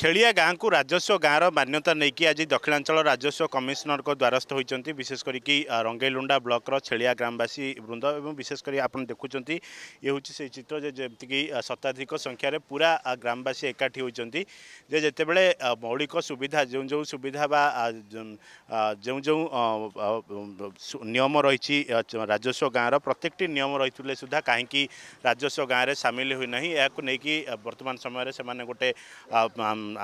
ଛେଳିଆ ଗାଁକୁ ରାଜସ୍ୱ ଗାଁର ମାନ୍ୟତା ନେଇକି ଆଜି ଦକ୍ଷିଣାଞ୍ଚଳ ରାଜସ୍ୱ କମିଶନରଙ୍କ ଦ୍ୱାରସ୍ଥ ହୋଇଛନ୍ତି ବିଶେଷ କରିକି ରଙ୍ଗେଲୁଣ୍ଡା ବ୍ଲକର ଛେଳିଆ ଗ୍ରାମବାସୀ ବୃନ୍ଦ ଏବଂ ବିଶେଷ କରି ଆପଣ ଦେଖୁଛନ୍ତି ଇଏ ହେଉଛି ସେହି ଚିତ୍ର ଯେ ଯେମିତିକି ଶତାଧିକ ସଂଖ୍ୟାରେ ପୁରା ଗ୍ରାମବାସୀ ଏକାଠି ହୋଇଛନ୍ତି ଯେ ଯେତେବେଳେ ମୌଳିକ ସୁବିଧା ଯେଉଁ ଯେଉଁ ସୁବିଧା ବା ଯେଉଁ ଯେଉଁ ନିୟମ ରହିଛି ରାଜସ୍ୱ ଗାଁର ପ୍ରତ୍ୟେକଟି ନିୟମ ରହିଥିଲେ ସୁଦ୍ଧା କାହିଁକି ରାଜସ୍ୱ ଗାଁରେ ସାମିଲ ହୋଇନାହିଁ ଏହାକୁ ନେଇକି ବର୍ତ୍ତମାନ ସମୟରେ ସେମାନେ ଗୋଟେ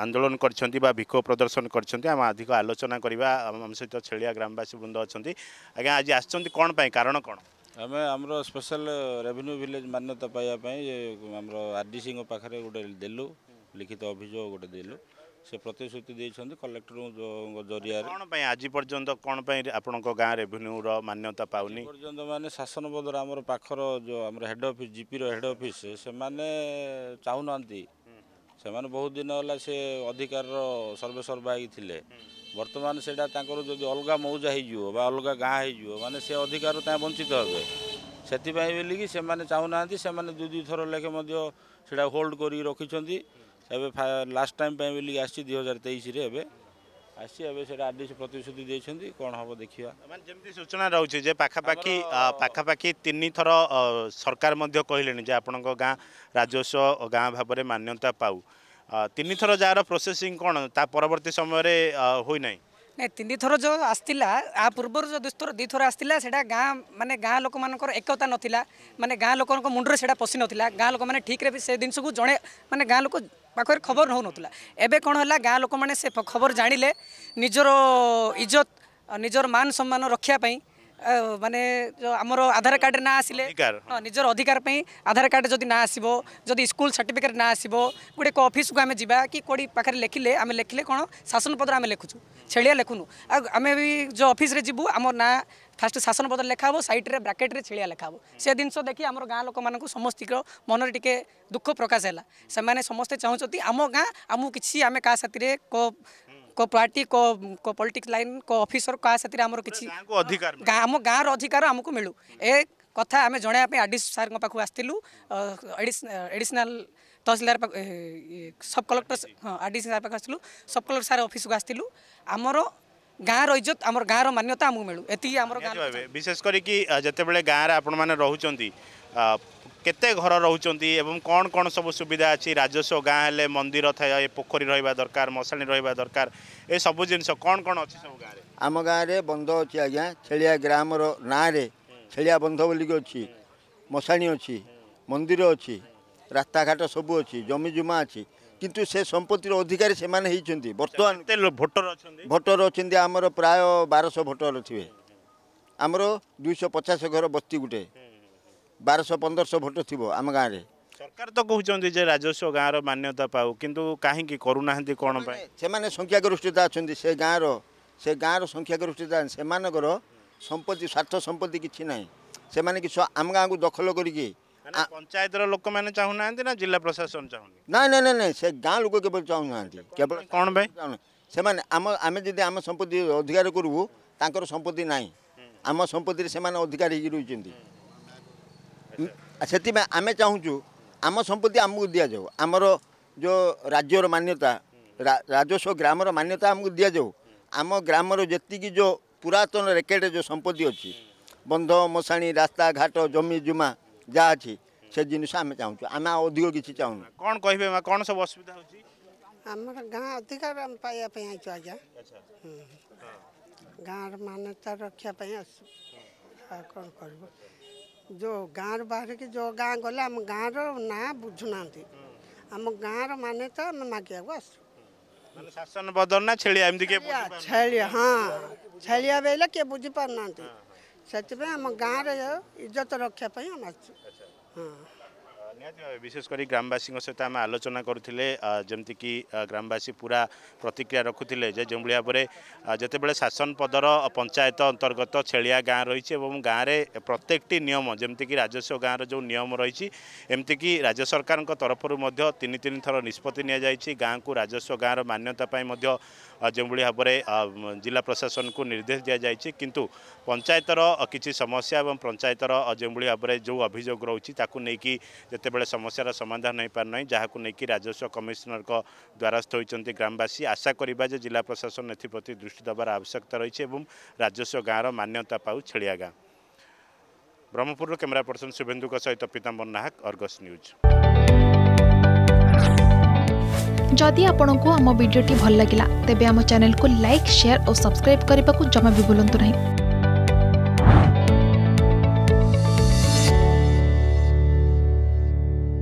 ଆନ୍ଦୋଳନ କରିଛନ୍ତି ବା ବିକ୍ଷୋଭ ପ୍ରଦର୍ଶନ କରିଛନ୍ତି ଆମେ ଅଧିକ ଆଲୋଚନା କରିବା ଆମ ସହିତ ଛେଳିଆ ଗ୍ରାମବାସୀ ବୃନ୍ଦ ଅଛନ୍ତି ଆଜ୍ଞା ଆଜି ଆସିଛନ୍ତି କ'ଣ ପାଇଁ କାରଣ କ'ଣ ଆମେ ଆମର ସ୍ପେଶାଲ ରେଭିନ୍ୟୁ ଭିଲେଜ୍ ମାନ୍ୟତା ପାଇବା ପାଇଁ ଆମର ଆର୍ ଡି ସିଙ୍କ ପାଖରେ ଗୋଟେ ଦେଲୁ ଲିଖିତ ଅଭିଯୋଗ ଗୋଟେ ଦେଲୁ ସେ ପ୍ରତିଶ୍ରୁତି ଦେଇଛନ୍ତି କଲେକ୍ଟରଙ୍କ ଜରିଆରେ କ'ଣ ପାଇଁ ଆଜି ପର୍ଯ୍ୟନ୍ତ କ'ଣ ପାଇଁ ଆପଣଙ୍କ ଗାଁ ରେଭିନ୍ୟୁର ମାନ୍ୟତା ପାଉନି ପର୍ଯ୍ୟନ୍ତ ମାନେ ଶାସନ ବଦଳ ଆମର ପାଖର ଯେଉଁ ଆମର ହେଡ଼ ଅଫିସ୍ ଜିପିର ହେଡ଼ ଅଫିସ୍ ସେମାନେ ଚାହୁଁନାହାନ୍ତି ସେମାନେ ବହୁତ ଦିନ ହେଲା ସେ ଅଧିକାରର ସର୍ବେସର୍ବା ହେଇକି ଥିଲେ ବର୍ତ୍ତମାନ ସେଇଟା ତାଙ୍କର ଯଦି ଅଲଗା ମୌଜା ହେଇଯିବ ବା ଅଲଗା ଗାଁ ହେଇଯିବ ମାନେ ସେ ଅଧିକାର ତା ବଞ୍ଚିତ ହେବେ ସେଥିପାଇଁ ବୋଲିକି ସେମାନେ ଚାହୁଁନାହାନ୍ତି ସେମାନେ ଦୁଇ ଦୁଇ ଥର ଲେଖେ ମଧ୍ୟ ସେଇଟା ହୋଲ୍ଡ କରିକି ରଖିଛନ୍ତି ଏବେ ଲାଷ୍ଟ ଟାଇମ୍ ପାଇଁ ବୋଲିକି ଆସିଛି ଦୁଇ ହଜାର ତେଇଶରେ ଏବେ আসছি ଏବେ ସେଟା ଆର୍ ଡି ସି ପ୍ରତିଶ୍ରୁତି ଦେଇଛନ୍ତି କ'ଣ ହେବ ଦେଖିବା ମାନେ ଯେମିତି ସୂଚନା ରହୁଛି ଯେ ପାଖାପାଖି ପାଖାପାଖି ତିନିଥର ସରକାର ମଧ୍ୟ କହିଲେଣି ଯେ ଆପଣଙ୍କ ଗାଁ ରାଜସ୍ୱ ଗାଁ ଭାବରେ ମାନ୍ୟତା ପାଉ ତିନିଥର ଯାହାର ପ୍ରୋସେସିଂ କ'ଣ ତା ପରବର୍ତ୍ତୀ ସମୟରେ ହୋଇନାହିଁ ନାଇଁ ତିନିଥର ଯେଉଁ ଆସିଥିଲା ଆ ପୂର୍ବରୁ ଯେଉଁ ଦୁଇଥର ଦୁଇଥର ଆସିଥିଲା ସେଇଟା ଗାଁ ମାନେ ଗାଁ ଲୋକମାନଙ୍କର ଏକତା ନଥିଲା ମାନେ ଗାଁ ଲୋକଙ୍କ ମୁଣ୍ଡରେ ସେଇଟା ପଶିନଥିଲା ଗାଁ ଲୋକମାନେ ଠିକ୍ରେ ବି ସେ ଜିନିଷକୁ ଜଣେ ମାନେ ଗାଁ ଲୋକ ପାଖରେ ଖବର ହେଉନଥିଲା ଏବେ କ'ଣ ହେଲା ଗାଁ ଲୋକମାନେ ସେ ଖବର ଜାଣିଲେ ନିଜର ଇଜ୍ଜତ ନିଜର ମାନ ସମ୍ମାନ ରଖିବା ପାଇଁ মানে जो हमरो आधार कार्ड ना आसीले अधिकार নিজৰ অধিকাৰ পই आधार कार्ड যদি না আছিবো যদি স্কুল সার্টিফিকেট না আছিবো গুডে কঅфіছক আমি জিবাক কি কোৰি পাখৰে লিখিলে আমি লিখিলে কোন শাসন পদৰ আমি লিখু ছেলিয়া লিখু আৰু আমি বি যো অফিছৰে জিবু আমৰ নাম ফাস্ট শাসন পদ লিখাবো সাইডৰে ব্ৰেকটৰে ছেলিয়া লিখাবো সেই দিনছো দেখি আমৰ গাঁৱ লোক মানোক সমস্থিক মনৰটিকে দুখ প্রকাশ হলা সে মানে সমস্থে চাওচতি আমো গাঁৱ আমো কিছি আমি কাৰ সাথৰে কো को पार्टी को को पॉलिटिक्स लाइन को ऑफिसर का सेतिर आम किछि अधिकार गाँव अधिकार हमको मिलू ए कथा आम जनावाई आडिस सार पाखु आसलु एडिशनाल तहसिलदार सब कलेक्टर हाँ आडिस सार पाख आसलु सब कलेक्टर सार अफिस को आसलु आमर गाँव रज्जत आम गाँव ମାନ୍ୟତା ଆମକୁ ମିଳୁ ଏତିକି ଆମର ବିଶେଷ କରିକି ଯେତେବେଳେ ଗାଁରେ ଆପଣମାନେ ରହୁଛନ୍ତି কেতে ঘর রুচি এবং কোণ কোণ সব সুবিধা আছে রাজস্ব গাঁ হলে মন্দির থাকে পোখরী রহবা দরকার মশাণী রহবা দরকার এসব জিনিস কোণ কোণ অছি সব গাঁরে আম গাঁরে বন্ধ অছি আজ্ঞা ছেলিয়া গ্রামর নাঁরে ছেলিয়া বন্ধ বলিকি অছি মশাণী অছি মন্দির অছি রাস্তাঘাট সবু অছি জমি জমা আছে কিন্তু সে সম্পত্তির অধিকারী সেমানে হয়েছেন বর্তমান ভোটর ভোটর অনেক আমার প্রায় বারশহ ভোটর থিবে আমার দুইশহ পচাশ ঘর বস্তি গোটে ବାରଶହ ପନ୍ଦରଶହ ଭୋଟ ଥିବ ଆମ ଗାଁରେ ସରକାର ତ କହୁଛନ୍ତି ଯେ ରାଜସ୍ୱ ଗାଁର ମାନ୍ୟତା ପାଉ କିନ୍ତୁ କାହିଁକି କରୁନାହାନ୍ତି କ'ଣ ପାଇଁ ସେମାନେ ସଂଖ୍ୟାଗରିଷ୍ଠତା ଅଛନ୍ତି ସେ ଗାଁର ସେ ଗାଁର ସଂଖ୍ୟାଗରିଷ୍ଠତା ସେମାନଙ୍କର ସମ୍ପତ୍ତି ସ୍ୱାର୍ଥ ସମ୍ପତ୍ତି କିଛି ନାହିଁ ସେମାନେ କିଛି ଆମ ଗାଁକୁ ଦଖଲ କରିକି ପଞ୍ଚାୟତର ଲୋକମାନେ ଚାହୁଁନାହାନ୍ତି ନା ଜିଲ୍ଲା ପ୍ରଶାସନ ଚାହୁଁନି ନାଇଁ ନାଇଁ ନାଇଁ ନାଇଁ ସେ ଗାଁ ଲୋକ କେବଳ ଚାହୁଁନାହାନ୍ତି କେବଳ କ'ଣ ପାଇଁ ସେମାନେ ଆମ ଆମେ ଯଦି ଆମ ସମ୍ପତ୍ତି ଅଧିକାର କରିବୁ ତାଙ୍କର ସମ୍ପତ୍ତି ନାହିଁ ଆମ ସମ୍ପତ୍ତିରେ ସେମାନେ ଅଧିକାର ହୋଇକି ରହିଛନ୍ତି ସେଥିପାଇଁ ଆମେ ଚାହୁଁଛୁ ଆମ ସମ୍ପତ୍ତି ଆମକୁ ଦିଆଯାଉ ଆମର ଯେଉଁ ରାଜ୍ୟର ମାନ୍ୟତା ରାଜସ୍ୱ ଗ୍ରାମର ମାନ୍ୟତା ଆମକୁ ଦିଆଯାଉ ଆମ ଗ୍ରାମର ଯେତିକି ଯେଉଁ ପୁରାତନ ରେକେଟ୍ ଯେଉଁ ସମ୍ପତ୍ତି ଅଛି ବନ୍ଧ ମଶାଣି ରାସ୍ତାଘାଟ ଜମି ଜୁମା ଯାହା ଅଛି ସେ ଜିନିଷ ଆମେ ଚାହୁଁଛୁ ଆମେ ଆଉ ଅଧିକ କିଛି ଚାହୁଁନୁ କ'ଣ କହିବେ ମା କ'ଣ ସବୁ ଅସୁବିଧା ହେଉଛି ଆମ ଗାଁ ଅଧିକାର ଆମେ ପାଇବା ପାଇଁ ଆଇଛୁ ଆଜ୍ଞା ଗାଁର ମାନ୍ୟତା ରକ୍ଷା ପାଇଁ ଆସୁ ଆଉ କ'ଣ କରିବୁ ଯେଉଁ ଗାଁରୁ ବାହାରିକି ଯେଉଁ ଗାଁ ଗଲେ ଆମ ଗାଁର ନାଁ ବୁଝୁନାହାନ୍ତି ଆମ ଗାଁର ମାନ୍ୟତା ଆମେ ମାଗିବାକୁ ଆସୁ ଶାସନ ବଦଳ ନା ଛେଳିଆ ଏମିତି କିଏ ଛେଳିଆ ହଁ ଛେଳିଆ ବେଲେ କିଏ ବୁଝିପାରୁନାହାନ୍ତି ସେଥିପାଇଁ ଆମ ଗାଁରେ ଇଜ୍ଜତ ରକ୍ଷା ପାଇଁ ଆମେ ଆସିଛୁ ହଁ ବିଶେଷ କରି ଗ୍ରାମବାସୀଙ୍କ ସହିତ ଆମେ ଆଲୋଚନା କରୁଥିଲେ ଯେମିତିକି ଗ୍ରାମବାସୀ ପୁରା ପ୍ରତିକ୍ରିୟା ରଖୁଥିଲେ ଯେ ଯେଉଁଭଳି ଭାବରେ ଯେତେବେଳେ ଶାସନ ପଦର ପଞ୍ଚାୟତ ଅନ୍ତର୍ଗତ ଛେଳିଆ ଗାଁ ରହିଛି ଏବଂ ଗାଁରେ ପ୍ରତ୍ୟେକଟି ନିୟମ ଯେମିତିକି ରାଜସ୍ୱ ଗାଁର ଯେଉଁ ନିୟମ ରହିଛି ଏମିତିକି ରାଜ୍ୟ ସରକାରଙ୍କ ତରଫରୁ ମଧ୍ୟ ତିନି ତିନି ଥର ନିଷ୍ପତ୍ତି ନିଆଯାଇଛି ଗାଁକୁ ରାଜସ୍ୱ ଗାଁର ମାନ୍ୟତା ପାଇଁ ମଧ୍ୟ ଯେଉଁଭଳି ଭାବରେ ଜିଲ୍ଲା ପ୍ରଶାସନକୁ ନିର୍ଦ୍ଦେଶ ଦିଆଯାଇଛି କିନ୍ତୁ ପଞ୍ଚାୟତର କିଛି ସମସ୍ୟା ଏବଂ ପଞ୍ଚାୟତର ଯେଉଁଭଳି ଭାବରେ ଯେଉଁ ଅଭିଯୋଗ ରହୁଛି ତାକୁ ନେଇକି ଯେତେବେଳେ ସବୁବେଳେ ସମସ୍ୟାର ସମାଧାନ ହୋଇପାରୁନାହିଁ ଯାହାକୁ ନେଇକି ରାଜସ୍ୱ କମିଶନରଙ୍କ ଦ୍ୱାରସ୍ଥ ହୋଇଛନ୍ତି ଗ୍ରାମବାସୀ ଆଶା କରିବା ଯେ ଜିଲ୍ଲା ପ୍ରଶାସନ ଏଥିପ୍ରତି ଦୃଷ୍ଟି ଦେବାର ଆବଶ୍ୟକତା ରହିଛି ଏବଂ ରାଜସ୍ୱ ଗାଁର ମାନ୍ୟତା ପାଉ ଛେଳିଆ ଗାଁ ବ୍ରହ୍ମପୁରରୁ କ୍ୟାମେରା ପର୍ସନ ଶୁଭେନ୍ଦୁଙ୍କ ସହିତ ପୀତାମ୍ବର ନାହକ ଅର୍ଗସ୍ ନ୍ୟୁଜ୍ ଯଦି ଆପଣଙ୍କୁ ଆମ ଭିଡ଼ିଓଟି ଭଲ ଲାଗିଲା ତେବେ ଆମ ଚ୍ୟାନେଲକୁ ଲାଇକ୍ ସେୟାର ଓ ସବସ୍କ୍ରାଇବ୍ କରିବାକୁ ଜମା ବି ଭୁଲନ୍ତୁ ନାହିଁ